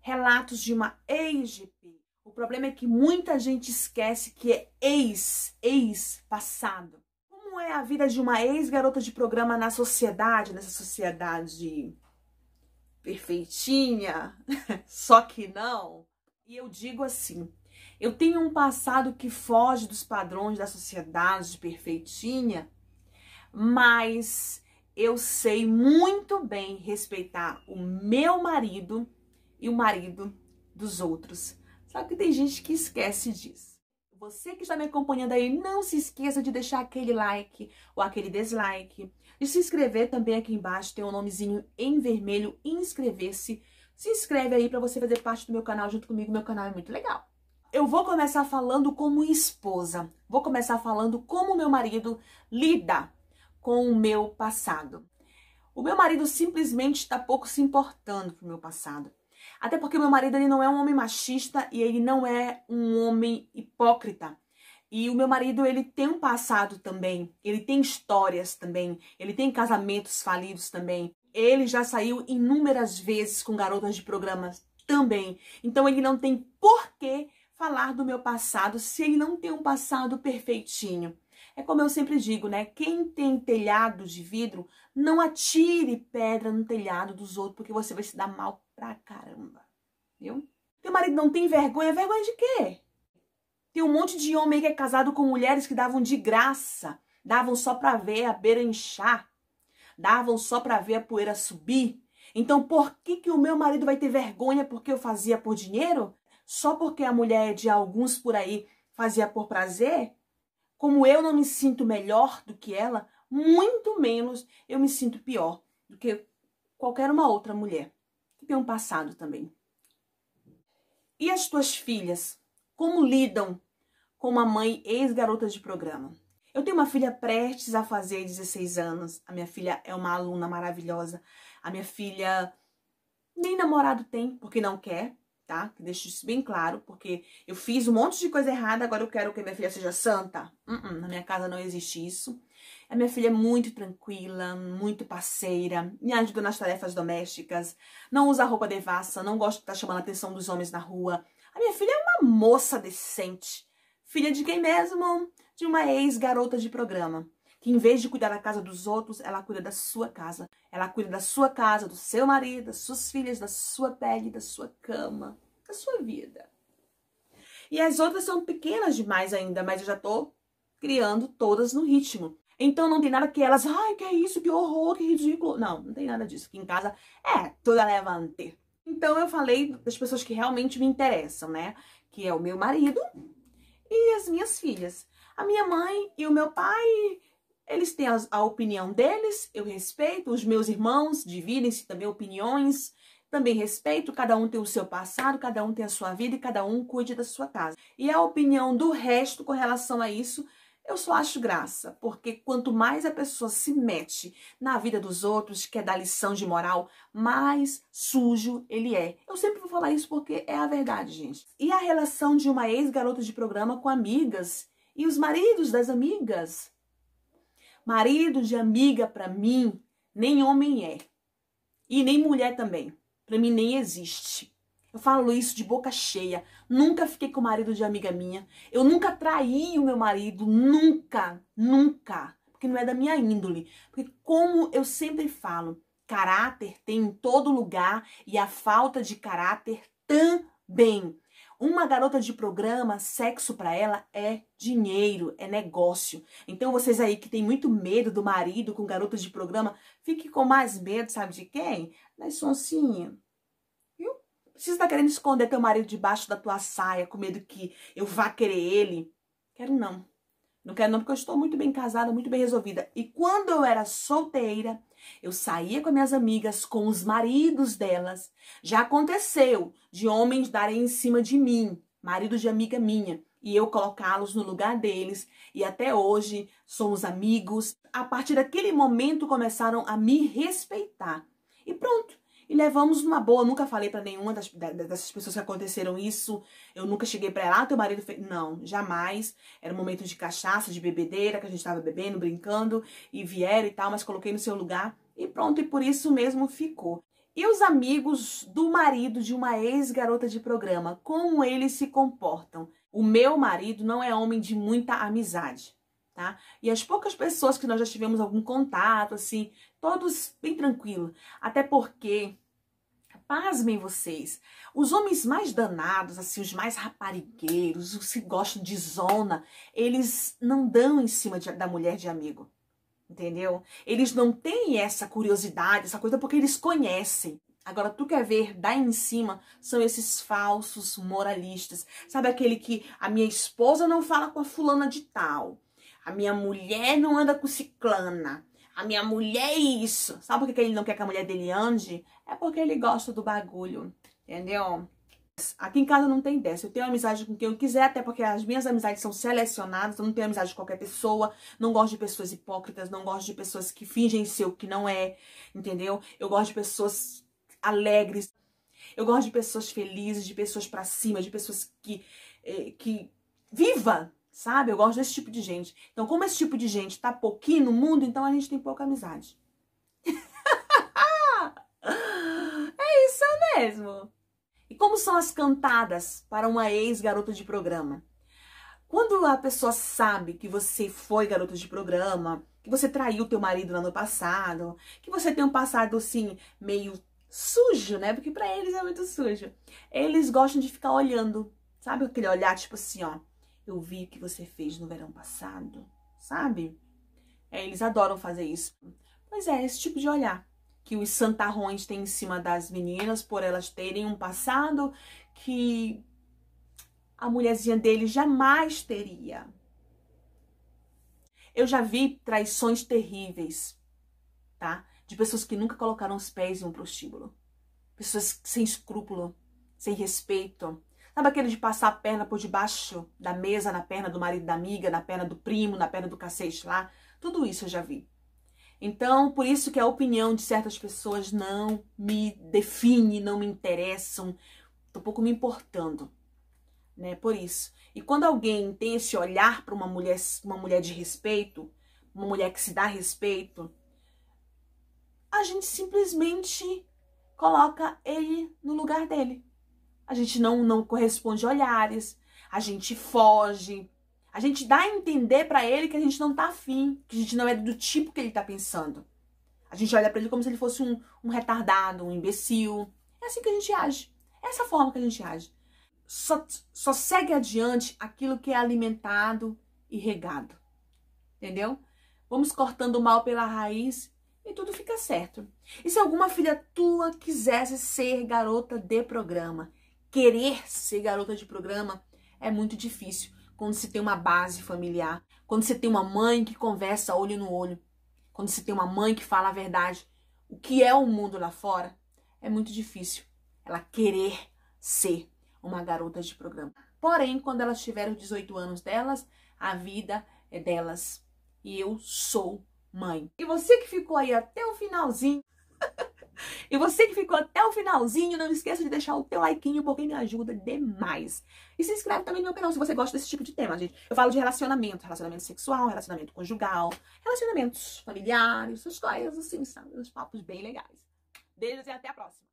relatos de uma ex-GP. O problema é que muita gente esquece que é ex, ex-passado. Como é a vida de uma ex-garota de programa na sociedade, nessa sociedade perfeitinha, só que não? E eu digo assim, eu tenho um passado que foge dos padrões da sociedade perfeitinha, mas eu sei muito bem respeitar o meu marido e o marido dos outros. Sabe que tem gente que esquece disso. Você que está me acompanhando aí, não se esqueça de deixar aquele like ou aquele dislike. De se inscrever também aqui embaixo, tem um nomezinho em vermelho, inscrever-se. Se inscreve aí para você fazer parte do meu canal junto comigo, meu canal é muito legal. Eu vou começar falando como esposa. Vou começar falando como meu marido lida com o meu passado. O meu marido simplesmente está pouco se importando com o meu passado. Até porque meu marido ele não é um homem machista e ele não é um homem hipócrita. E o meu marido, ele tem um passado também, ele tem histórias também, ele tem casamentos falidos também. Ele já saiu inúmeras vezes com garotas de programas também. Então ele não tem por que falar do meu passado se ele não tem um passado perfeitinho. É como eu sempre digo, né? Quem tem telhado de vidro, não atire pedra no telhado dos outros, porque você vai se dar mal pra caramba, viu? Teu marido não tem vergonha? Vergonha de quê? Tem um monte de homem que é casado com mulheres que davam de graça, davam só pra ver a beira inchar, davam só pra ver a poeira subir. Então por que, que o meu marido vai ter vergonha porque eu fazia por dinheiro? Só porque a mulher é de alguns por aí fazia por prazer? Como eu não me sinto melhor do que ela, muito menos eu me sinto pior do que qualquer uma outra mulher que tem um passado também. E as tuas filhas? Como lidam com uma mãe ex-garota de programa? Eu tenho uma filha prestes a fazer 16 anos. A minha filha é uma aluna maravilhosa. A minha filha nem namorado tem, porque não quer, tá? deixo isso bem claro, porque eu fiz um monte de coisa errada, agora eu quero que minha filha seja santa. Uh -uh, na minha casa não existe isso. A minha filha é muito tranquila, muito parceira, me ajuda nas tarefas domésticas, não usa roupa devassa, não gosta de estar tá chamando a atenção dos homens na rua. A minha filha é uma moça decente. Filha de quem mesmo? De uma ex-garota de programa que em vez de cuidar da casa dos outros, ela cuida da sua casa. Ela cuida da sua casa, do seu marido, das suas filhas, da sua pele, da sua cama, da sua vida. E as outras são pequenas demais ainda, mas eu já tô criando todas no ritmo. Então não tem nada que elas, ai, que é isso, que horror, que ridículo. Não, não tem nada disso. Aqui em casa é toda levante. Então eu falei das pessoas que realmente me interessam, né? Que é o meu marido e as minhas filhas. A minha mãe e o meu pai, eles têm a, a opinião deles, eu respeito. Os meus irmãos dividem-se também opiniões. Também respeito, cada um tem o seu passado, cada um tem a sua vida e cada um cuide da sua casa. E a opinião do resto com relação a isso eu só acho graça, porque quanto mais a pessoa se mete na vida dos outros, quer é dar lição de moral, mais sujo ele é. Eu sempre vou falar isso porque é a verdade, gente. E a relação de uma ex-garota de programa com amigas e os maridos das amigas? Marido de amiga, para mim, nem homem é. E nem mulher também. Para mim, nem existe. Eu falo isso de boca cheia. Nunca fiquei com o marido de amiga minha. Eu nunca traí o meu marido. Nunca, nunca. Porque não é da minha índole. Porque, como eu sempre falo, caráter tem em todo lugar e a falta de caráter também. Uma garota de programa, sexo para ela é dinheiro, é negócio. Então vocês aí que tem muito medo do marido com garotas de programa, fique com mais medo, sabe de quem? Da Soncinha. Você está querendo esconder teu marido debaixo da tua saia, com medo que eu vá querer ele? Quero não. Não quero não, porque eu estou muito bem casada, muito bem resolvida. E quando eu era solteira, eu saía com as minhas amigas, com os maridos delas. Já aconteceu de homens darem em cima de mim, marido de amiga minha, e eu colocá-los no lugar deles. E até hoje somos amigos. A partir daquele momento começaram a me respeitar. E pronto. E levamos uma boa. Eu nunca falei para nenhuma das, dessas pessoas que aconteceram isso. Eu nunca cheguei para ela, ah, teu marido fez. Não, jamais. Era um momento de cachaça, de bebedeira, que a gente tava bebendo, brincando, e vieram e tal, mas coloquei no seu lugar. E pronto, e por isso mesmo ficou. E os amigos do marido de uma ex-garota de programa, como eles se comportam? O meu marido não é homem de muita amizade, tá? E as poucas pessoas que nós já tivemos algum contato, assim, todos bem tranquilo. Até porque, pasmem vocês, os homens mais danados, assim, os mais raparigueiros, os que gostam de zona, eles não dão em cima de, da mulher de amigo. Entendeu? Eles não têm essa curiosidade, essa coisa, porque eles conhecem. Agora, tu quer ver daí em cima são esses falsos moralistas. Sabe aquele que a minha esposa não fala com a fulana de tal, a minha mulher não anda com ciclana, a minha mulher é isso. Sabe por que ele não quer que a mulher dele ande? É porque ele gosta do bagulho, entendeu? Aqui em casa não tem dessa. Eu tenho amizade com quem eu quiser, até porque as minhas amizades são selecionadas. Eu não tenho amizade com qualquer pessoa. Não gosto de pessoas hipócritas. Não gosto de pessoas que fingem ser o que não é. Entendeu? Eu gosto de pessoas alegres. Eu gosto de pessoas felizes, de pessoas para cima, de pessoas que. Eh, que viva! Sabe? Eu gosto desse tipo de gente. Então, como esse tipo de gente tá pouquinho no mundo, então a gente tem pouca amizade. é isso mesmo. E como são as cantadas para uma ex-garota de programa? Quando a pessoa sabe que você foi garota de programa, que você traiu teu marido no ano passado, que você tem um passado assim meio sujo, né? Porque para eles é muito sujo. Eles gostam de ficar olhando, sabe aquele olhar tipo assim, ó eu vi o que você fez no verão passado, sabe? É, eles adoram fazer isso. Pois é, esse tipo de olhar que os santarrões têm em cima das meninas por elas terem um passado que a mulherzinha dele jamais teria. Eu já vi traições terríveis, tá? De pessoas que nunca colocaram os pés em um prostíbulo. Pessoas sem escrúpulo, sem respeito, Sabe aquele de passar a perna por debaixo da mesa, na perna do marido da amiga, na perna do primo, na perna do cacete lá? Tudo isso eu já vi. Então, por isso que a opinião de certas pessoas não me define, não me interessam, tô pouco me importando, né? Por isso. E quando alguém tem esse olhar para uma mulher, uma mulher de respeito, uma mulher que se dá respeito, a gente simplesmente coloca ele no lugar dele a gente não, não corresponde olhares, a gente foge, a gente dá a entender para ele que a gente não tá afim, que a gente não é do tipo que ele tá pensando. A gente olha para ele como se ele fosse um, um retardado, um imbecil. É assim que a gente age. É essa forma que a gente age. Só, só segue adiante aquilo que é alimentado e regado. Entendeu? Vamos cortando o mal pela raiz e tudo fica certo. E se alguma filha tua quisesse ser garota de programa, querer ser garota de programa é muito difícil quando se tem uma base familiar, quando se tem uma mãe que conversa olho no olho, quando se tem uma mãe que fala a verdade, o que é o mundo lá fora, é muito difícil ela querer ser uma garota de programa. Porém, quando elas tiverem os 18 anos delas, a vida é delas. E eu sou mãe. E você que ficou aí até o finalzinho. E você que ficou até o finalzinho, não esqueça de deixar o teu like, porque me ajuda demais. E se inscreve também no meu canal se você gosta desse tipo de tema, gente. Eu falo de relacionamento, relacionamento sexual, relacionamento conjugal, relacionamentos familiares, essas coisas assim, sabe? Uns papos bem legais. Beijos e até a próxima.